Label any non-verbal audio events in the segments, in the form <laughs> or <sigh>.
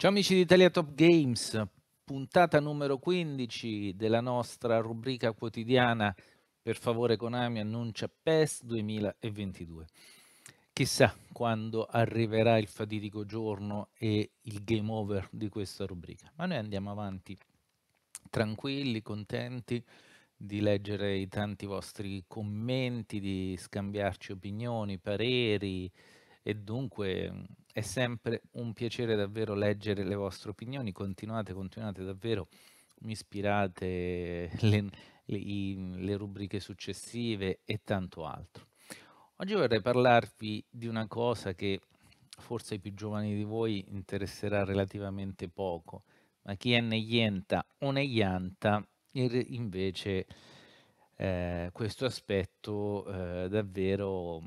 Ciao amici di Italia Top Games, puntata numero 15 della nostra rubrica quotidiana Per favore Konami annuncia PES 2022. Chissà quando arriverà il fatidico giorno e il game over di questa rubrica, ma noi andiamo avanti tranquilli, contenti di leggere i tanti vostri commenti, di scambiarci opinioni, pareri, e dunque è sempre un piacere davvero leggere le vostre opinioni, continuate, continuate davvero, mi ispirate <laughs> le, le, i, le rubriche successive e tanto altro. Oggi vorrei parlarvi di una cosa che forse ai più giovani di voi interesserà relativamente poco, ma chi è neglienta o neglianta invece eh, questo aspetto eh, davvero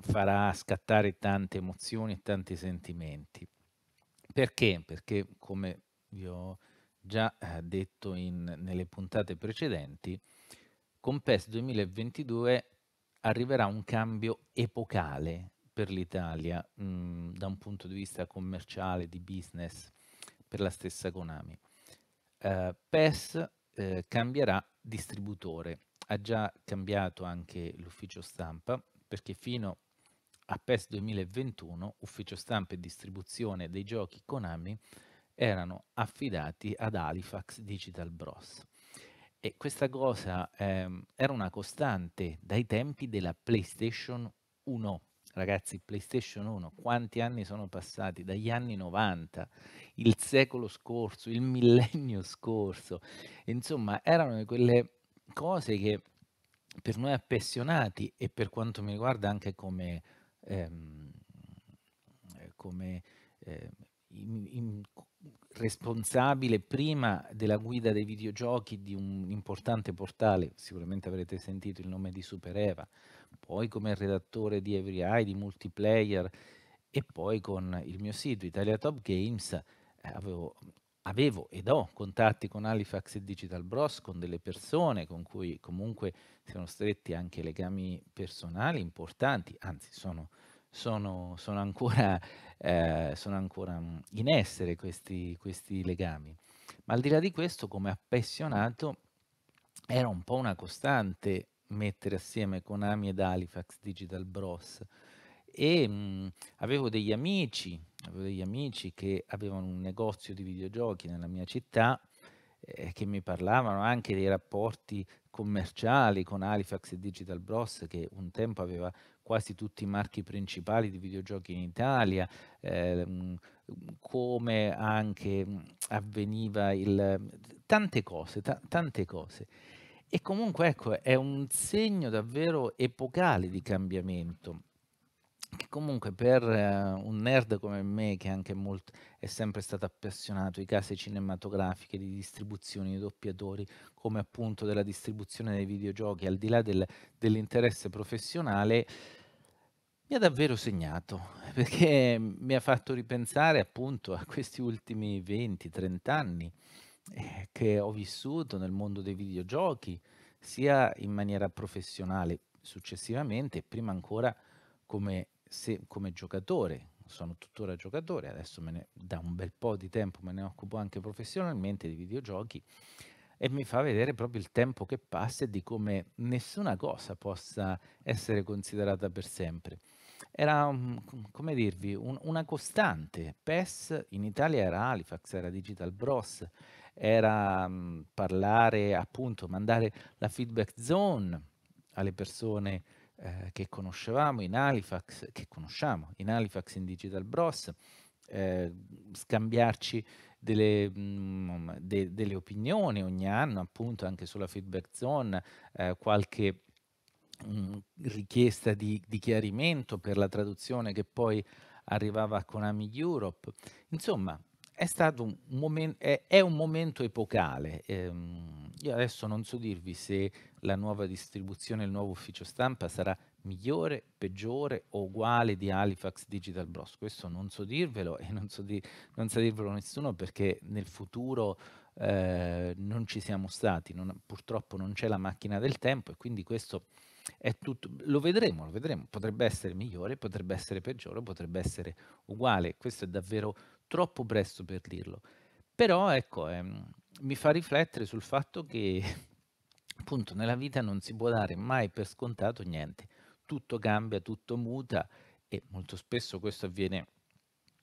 farà scattare tante emozioni e tanti sentimenti. Perché? Perché come vi ho già eh, detto in, nelle puntate precedenti, con PES 2022 arriverà un cambio epocale per l'Italia mh, mm, da un punto di vista commerciale, di business, per la stessa Konami. Uh, eh, PES eh, cambierà distributore, ha già cambiato anche l'ufficio stampa perché fino a PES 2021, ufficio stampa e distribuzione dei giochi Konami, erano affidati ad Halifax Digital Bros. E questa cosa ehm, era una costante dai tempi della PlayStation 1. Ragazzi, PlayStation 1, quanti anni sono passati? Dagli anni 90, il secolo scorso, il millennio scorso. Insomma, erano quelle cose che per noi appassionati e per quanto mi riguarda anche come ehm, eh, come eh, in, in, responsabile prima della guida dei videogiochi di un importante portale, sicuramente avrete sentito il nome di Super Eva, poi come redattore di Every Eye, di Multiplayer e poi con il mio sito Italia Top Games eh, avevo avevo ed ho contatti con Halifax e Digital Bros, con delle persone con cui comunque sono stretti anche legami personali importanti, anzi sono, sono, sono, ancora, <laughs> eh, sono ancora, mm, in essere questi, questi legami. Ma al di là di questo, come appassionato, era un po' una costante mettere assieme Konami ed Halifax Digital Bros. E mh, mm, avevo degli amici avevo degli amici che avevano un negozio di videogiochi nella mia città e eh, che mi parlavano anche dei rapporti commerciali con Halifax e Digital Bros che un tempo aveva quasi tutti i marchi principali di videogiochi in Italia, ehm, come anche mm, avveniva il... tante cose, ta tante cose. E comunque ecco, è un segno davvero epocale di cambiamento che comunque per eh, un nerd come me, che anche molto, è sempre stato appassionato di case cinematografiche, di distribuzioni, di doppiatori, come appunto della distribuzione dei videogiochi, al di là del, dell'interesse professionale, mi ha davvero segnato, <laughs> perché mi ha fatto ripensare appunto a questi ultimi 20-30 anni eh, che ho vissuto nel mondo dei videogiochi, sia in maniera professionale successivamente, prima ancora come se come giocatore, sono tuttora giocatore, adesso ne, da un bel po' di tempo me ne occupo anche professionalmente di videogiochi, e mi fa vedere proprio il tempo che passa e di come nessuna cosa possa essere considerata per sempre. Era, um, come dirvi, un, una costante. PES in Italia era Halifax, era Digital Bros, era um, parlare, appunto, mandare la feedback zone alle persone eh, che conoscevamo in Halifax, che conosciamo in Halifax in Digital Bros, eh, scambiarci delle, mh, mm, de, delle, opinioni ogni anno, appunto anche sulla feedback zone, eh, qualche mh, mm, richiesta di, di chiarimento per la traduzione che poi arrivava a Konami Europe. Insomma, è stato un, momen- è, è un momento epocale. Ehm, io adesso non so dirvi se la nuova distribuzione, il nuovo ufficio stampa sarà migliore, peggiore o uguale di Halifax Digital Bros. Questo non so dirvelo e non, so di, non sa dirvelo nessuno perché nel futuro eh, non ci siamo stati, non, purtroppo non c'è la macchina del tempo e quindi questo è tutto, lo vedremo, lo vedremo, potrebbe essere migliore, potrebbe essere peggiore, potrebbe essere uguale, questo è davvero troppo presto per dirlo. Però ecco, ehm, mi fa riflettere sul fatto che appunto nella vita non si può dare mai per scontato niente, tutto cambia, tutto muta e molto spesso questo avviene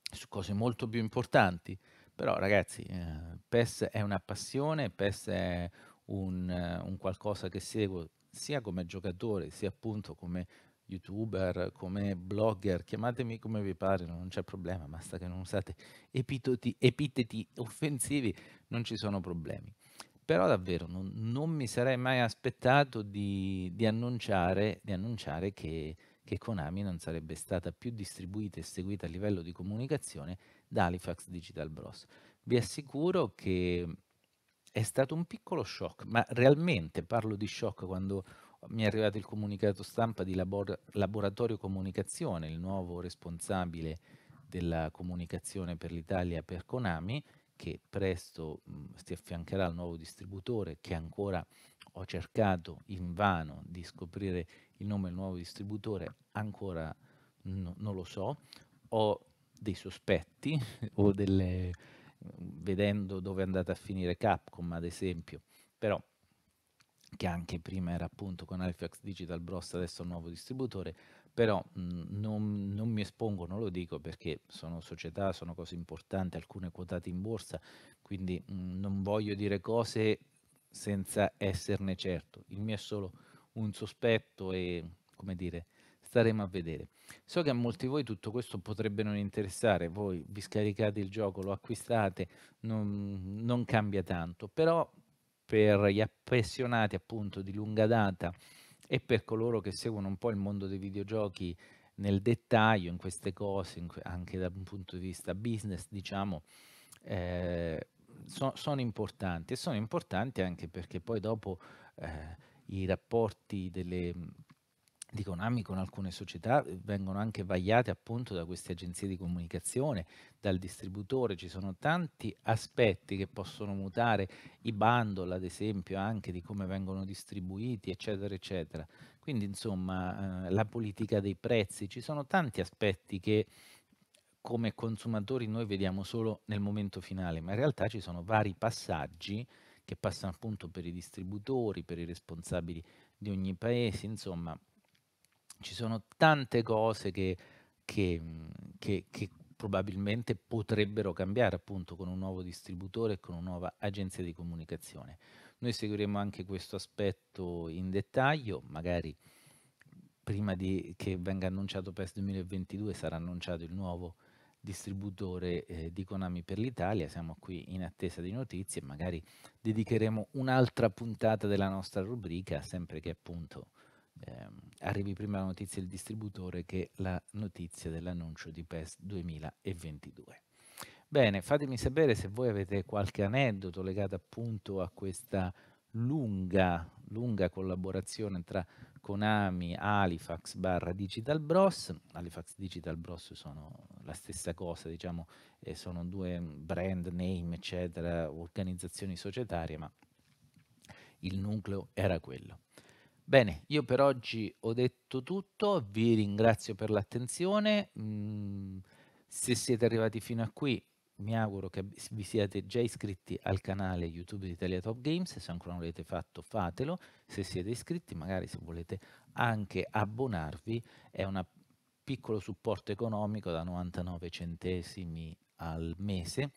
su cose molto più importanti, però ragazzi eh, PES è una passione, PES è un, eh, un qualcosa che seguo sia come giocatore sia appunto come youtuber, come blogger, chiamatemi come vi pare, non c'è problema, basta che non usate epitoti, epiteti offensivi, non ci sono problemi però davvero non, non, mi sarei mai aspettato di, di annunciare, di annunciare che, che, Konami non sarebbe stata più distribuita e seguita a livello di comunicazione da Halifax Digital Bros. Vi assicuro che è stato un piccolo shock, ma realmente parlo di shock quando mi è arrivato il comunicato stampa di labor- Laboratorio Comunicazione, il nuovo responsabile della comunicazione per l'Italia per Konami, che presto mhmm, si affiancherà al nuovo distributore che ancora ho cercato invano di scoprire il nome del nuovo distributore, ancora no, non lo so, ho dei sospetti <laughs> o delle mhmm, vedendo dove è andata a finire Capcom ad esempio, però che anche prima era appunto con Alphax Digital Bros, adesso è un nuovo distributore, però mh, mhmm, non, non, mi espongo, non lo dico perché sono società, sono cose importanti, alcune quotate in borsa, quindi mh, mhmm, non voglio dire cose senza esserne certo. Il mio è solo un sospetto e, come dire, staremo a vedere. So che a molti di voi tutto questo potrebbe non interessare, voi vi scaricate il gioco, lo acquistate, non, non cambia tanto, però per gli appassionati appunto di lunga data, e per coloro che seguono un po' il mondo dei videogiochi nel dettaglio, in queste cose, in, anche da un punto di vista business, diciamo, eh, so, sono importanti e sono importanti anche perché poi dopo eh, i rapporti delle di Konami con alcune società eh, vengono anche vagliate appunto da queste agenzie di comunicazione, dal distributore, ci sono tanti aspetti che possono mutare i bundle ad esempio anche di come vengono distribuiti eccetera eccetera. Quindi insomma eh, la politica dei prezzi, ci sono tanti aspetti che come consumatori noi vediamo solo nel momento finale, ma in realtà ci sono vari passaggi che passano appunto per i distributori, per i responsabili di ogni paese, insomma ci sono tante cose che, che, che, che probabilmente potrebbero cambiare appunto con un nuovo distributore e con una nuova agenzia di comunicazione. Noi seguiremo anche questo aspetto in dettaglio, magari prima di, che venga annunciato PES 2022 sarà annunciato il nuovo distributore eh, di Konami per l'Italia, siamo qui in attesa di notizie, magari dedicheremo un'altra puntata della nostra rubrica, sempre che appunto ehm, arrivi prima la notizia del distributore che la notizia dell'annuncio di PES 2022. Bene, fatemi sapere se voi avete qualche aneddoto legato appunto a questa lunga, lunga collaborazione tra Konami, Halifax barra Digital Bros. Halifax e Digital Bros sono la stessa cosa, diciamo, eh, sono due brand name, eccetera, organizzazioni societarie, ma il nucleo era quello. Bene, io per oggi ho detto tutto, vi ringrazio per l'attenzione, mm, se siete arrivati fino a qui mi auguro che vi siate già iscritti al canale YouTube di Italia Top Games, se ancora non l'avete fatto fatelo, se siete iscritti magari se volete anche abbonarvi, è un piccolo supporto economico da 99 centesimi al mese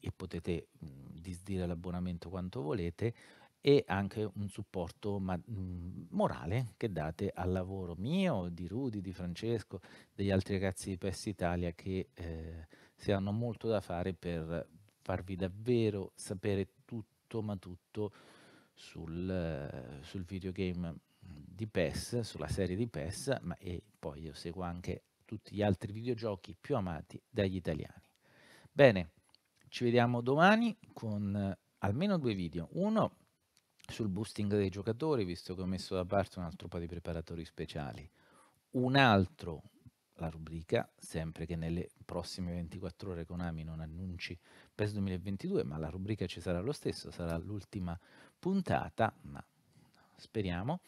e potete mm, disdire l'abbonamento quanto volete e anche un supporto ma, mhmm, morale che date al lavoro mio, di Rudy, di Francesco, degli altri ragazzi di PES Italia che eh, si hanno molto da fare per farvi davvero sapere tutto, ma tutto sul, eh, sul videogame di PES, sulla serie di PES, ma e poi io seguo anche tutti gli altri videogiochi più amati dagli italiani. Bene, ci vediamo domani con eh, almeno due video. Uno sul boosting dei giocatori, visto che ho messo da parte un altro truppa di preparatori speciali. Un altro, la rubrica, sempre che nelle prossime 24 ore Konami non annunci PES 2022, ma la rubrica ci sarà lo stesso, sarà l'ultima puntata, ma speriamo.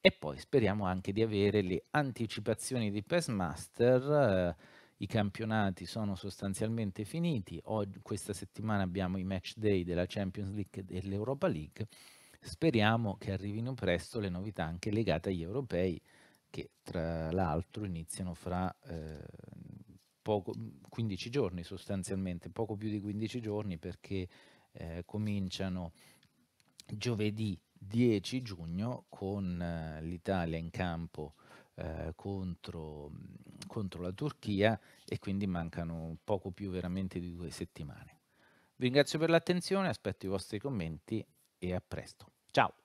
E poi speriamo anche di avere le anticipazioni di PES Master. Eh, I campionati sono sostanzialmente finiti. Oggi, questa settimana abbiamo i match day della Champions League e dell'Europa League Speriamo che arrivino presto le novità anche legate agli europei, che tra l'altro iniziano fra eh, poco, 15 giorni sostanzialmente, poco più di 15 giorni perché eh, cominciano giovedì 10 giugno con eh, l'Italia in campo eh, contro, contro, la Turchia e quindi mancano poco più veramente di due settimane. Vi ringrazio per l'attenzione, aspetto i vostri commenti e a presto. Ciao!